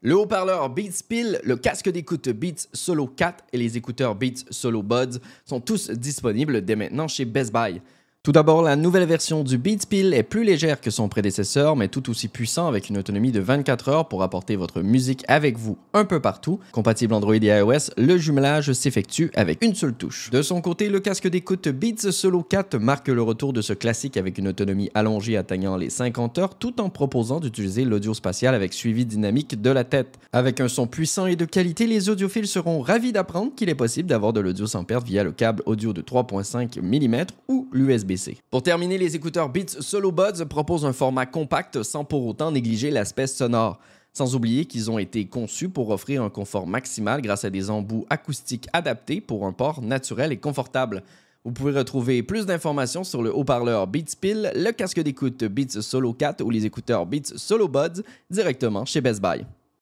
Le haut-parleur Beats Pill, le casque d'écoute Beats Solo 4 et les écouteurs Beats Solo Buds sont tous disponibles dès maintenant chez Best Buy. Tout d'abord, la nouvelle version du Beats Pill est plus légère que son prédécesseur, mais tout aussi puissant avec une autonomie de 24 heures pour apporter votre musique avec vous un peu partout. Compatible Android et iOS, le jumelage s'effectue avec une seule touche. De son côté, le casque d'écoute Beats Solo 4 marque le retour de ce classique avec une autonomie allongée atteignant les 50 heures tout en proposant d'utiliser l'audio spatial avec suivi dynamique de la tête. Avec un son puissant et de qualité, les audiophiles seront ravis d'apprendre qu'il est possible d'avoir de l'audio sans perte via le câble audio de 3.5 mm ou l'USB pour terminer, les écouteurs Beats Solo Buds proposent un format compact sans pour autant négliger l'aspect sonore. Sans oublier qu'ils ont été conçus pour offrir un confort maximal grâce à des embouts acoustiques adaptés pour un port naturel et confortable. Vous pouvez retrouver plus d'informations sur le haut-parleur Beats Pill, le casque d'écoute Beats Solo 4 ou les écouteurs Beats Solo Buds directement chez Best Buy.